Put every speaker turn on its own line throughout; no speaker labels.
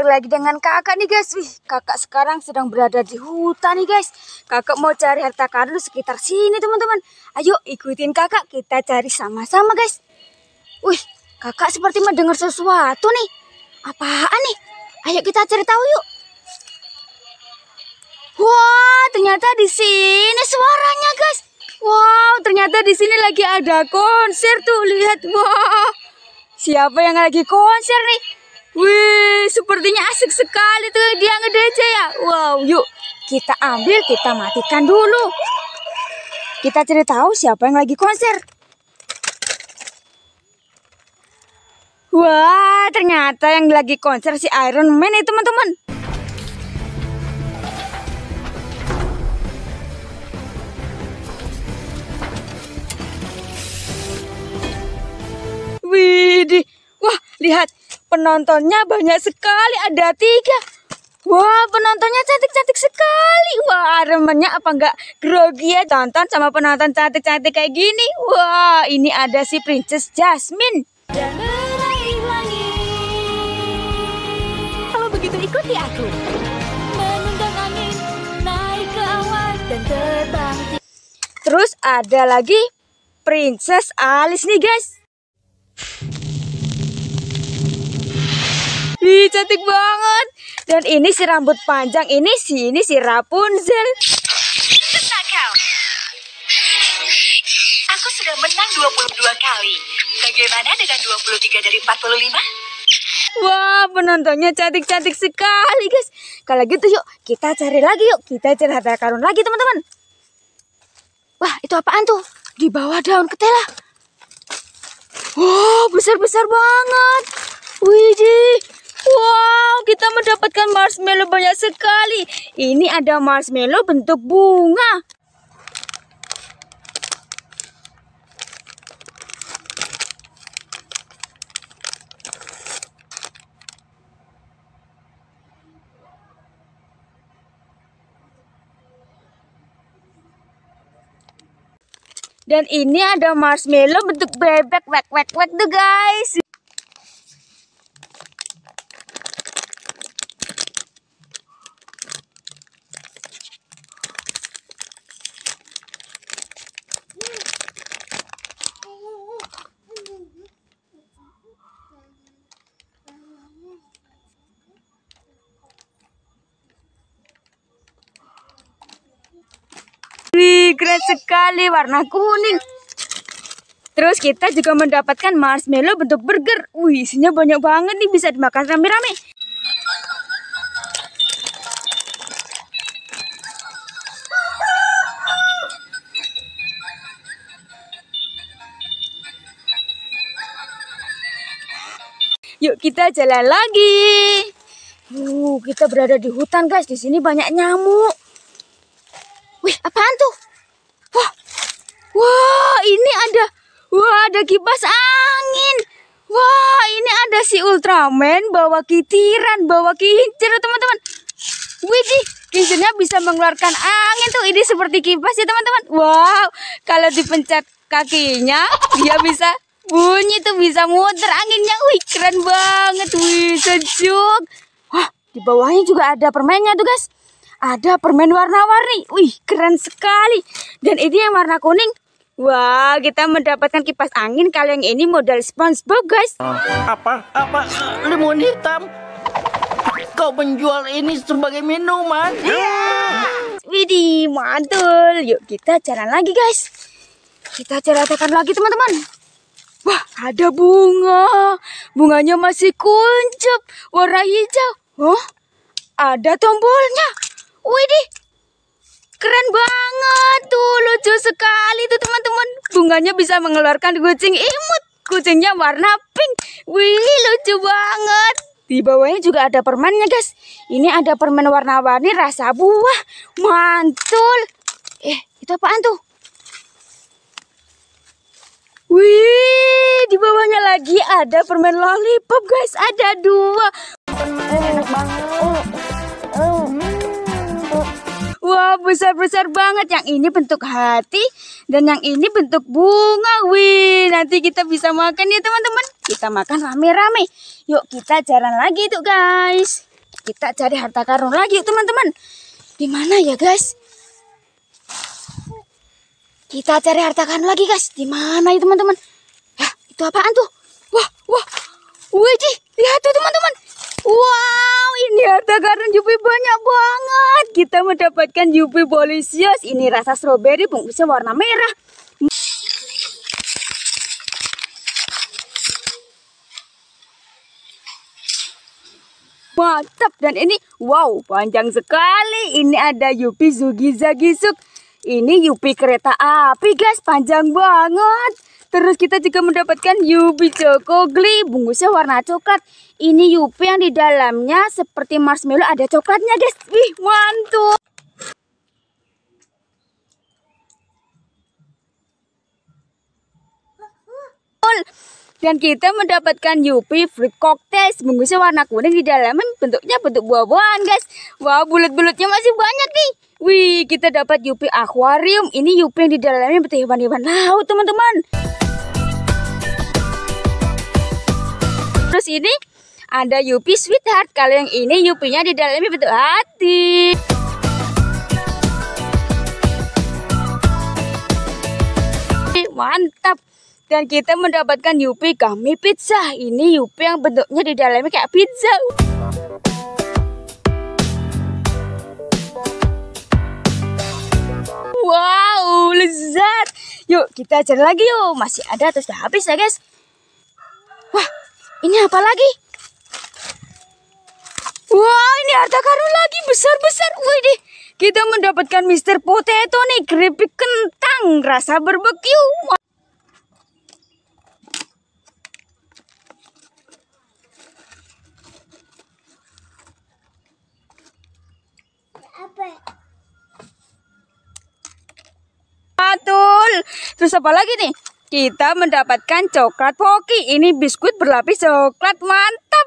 kembali lagi dengan kakak nih guys Wih kakak sekarang sedang berada di hutan nih guys Kakak mau cari harta karun sekitar sini teman-teman Ayo ikutin kakak kita cari sama-sama guys Wih kakak seperti mendengar sesuatu nih Apaan nih Ayo kita cari tahu yuk Wah ternyata di sini suaranya guys Wow ternyata di sini lagi ada konser tuh lihat Wah Siapa yang lagi konser nih Wih, sepertinya asik sekali tuh dia ngedece ya. Wow, yuk kita ambil, kita matikan dulu. Kita cari tahu siapa yang lagi konser. Wah, ternyata yang lagi konser si Iron Man ya teman-teman. Widih, wah lihat Penontonnya banyak sekali, ada tiga. Wah, penontonnya cantik-cantik sekali. Wah, remennya apa enggak grogi ya tonton sama penonton cantik-cantik kayak gini. Wah, ini ada si Princess Jasmine. Kalau begitu ikuti aku. Menendang angin, naik ke awan dan terbang. Terus ada lagi Princess Alice nih, guys. Ih, cantik banget. Dan ini si rambut panjang, ini si ini si Rapunzel. Aku sudah menang 22 kali. Bagaimana dengan 23 dari 45? Wah, penontonnya cantik-cantik sekali, guys. Kalau gitu yuk, kita cari lagi yuk. Kita cari harta karun lagi, teman-teman. Wah, itu apaan tuh? Di bawah daun ketela. Wah, besar-besar banget. Wih, Wow, kita mendapatkan marshmallow banyak sekali. Ini ada marshmallow bentuk bunga. Dan ini ada marshmallow bentuk bebek wek wek wek tuh guys. sekali warna kuning. Terus kita juga mendapatkan marshmallow bentuk burger. Wih, isinya banyak banget nih, bisa dimakan rame-rame. Yuk kita jalan lagi. Uh, kita berada di hutan guys. Di sini banyak nyamuk. Wih, apaan tuh? Wah, ini ada wah ada kipas angin. Wah, ini ada si Ultraman bawa kitiran, bawa kincir, teman-teman. Widih, kincirnya bisa mengeluarkan angin tuh. Ini seperti kipas ya, teman-teman. Wow, kalau dipencet kakinya dia bisa bunyi tuh bisa muter anginnya. Wih, keren banget. Wih, sejuk. Wah, di bawahnya juga ada permainnya tuh, guys ada permen warna-warni. Wih, keren sekali. Dan ini yang warna kuning. Wah, wow, kita mendapatkan kipas angin kalau yang ini model SpongeBob, guys. Apa? Apa? Limun hitam? Kau menjual ini sebagai minuman? Iya. Yeah. Widih, mantul. Yuk, kita jalan lagi, guys. Kita ceritakan lagi, teman-teman. Wah, ada bunga. Bunganya masih kuncup, warna hijau. Oh, ada tombolnya. Widih, keren banget tuh, lucu sekali tuh teman-teman. Bunganya bisa mengeluarkan kucing imut. Kucingnya warna pink. Wih, lucu banget. Di bawahnya juga ada permennya guys. Ini ada permen warna-warni rasa buah. Mantul. Eh, itu apaan tuh? Wih, di bawahnya lagi ada permen lollipop guys. Ada dua. Permen enak banget. oh. Hmm. Wah, besar-besar banget. Yang ini bentuk hati dan yang ini bentuk bunga. Wih, nanti kita bisa makan ya, teman-teman. Kita makan rame-rame. Yuk, kita jalan lagi tuh, guys. Kita cari harta karun lagi, teman-teman. Di mana ya, guys? Kita cari harta karun lagi, guys. Di mana ya, teman-teman? Ya itu apaan tuh? Wah, wah. Wih, lihat tuh, teman-teman. Wow, ternyata karena Yupi banyak banget. Kita mendapatkan Yupi Bolisius. Ini rasa stroberi bungkusnya warna merah. Mantap dan ini wow panjang sekali. Ini ada Yupi Zugi Zagisuk. Ini Yupi kereta api guys panjang banget. Terus kita juga mendapatkan Yupi Joko Gli Bungkusnya warna coklat. Ini Yupi yang di dalamnya seperti marshmallow ada coklatnya guys. Wih mantul. Dan kita mendapatkan Yupi Fruit Cocktail. Bungkusnya warna kuning di dalamnya bentuknya bentuk buah-buahan guys. Wah bulat-bulatnya masih banyak nih. Wih kita dapat Yupi Aquarium. Ini Yupi yang di dalamnya bentuk hewan-hewan laut teman-teman. sini ada Yupi Sweetheart. Kalau yang ini Yupinya di dalamnya bentuk hati. Mantap. Dan kita mendapatkan Yupi kami pizza. Ini Yupi yang bentuknya di dalamnya kayak pizza. Wow, lezat. Yuk, kita cari lagi yuk. Masih ada atau sudah habis ya, guys. Wah, ini apa lagi? Wah, ini harta karun lagi besar-besar. Wih deh, kita mendapatkan Mr. Potato nih, keripik kentang rasa barbecue. Apa? Patul. Terus apa lagi nih? Kita mendapatkan coklat Poki. Ini biskuit berlapis coklat. Mantap.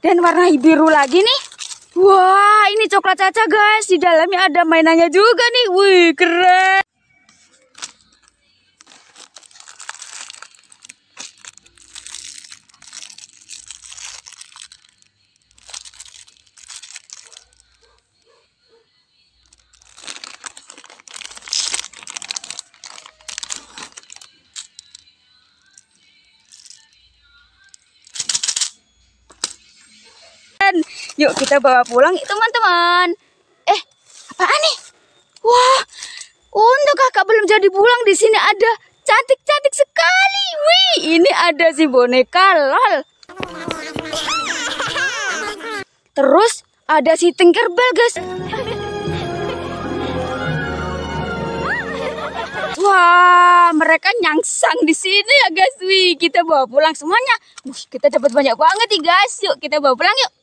dan warna biru lagi nih. Wah, ini coklat caca guys. Di dalamnya ada mainannya juga nih. Wih, keren. Yuk kita bawa pulang teman-teman. Eh, apaan nih? Wah, untuk kakak belum jadi pulang di sini ada cantik-cantik sekali. Wih, ini ada si boneka lol. Terus ada si tengkerbel, guys. Wah, mereka nyangsang di sini ya guys. Wih, kita bawa pulang semuanya. Wih, kita dapat banyak banget nih guys. Yuk, kita bawa pulang yuk.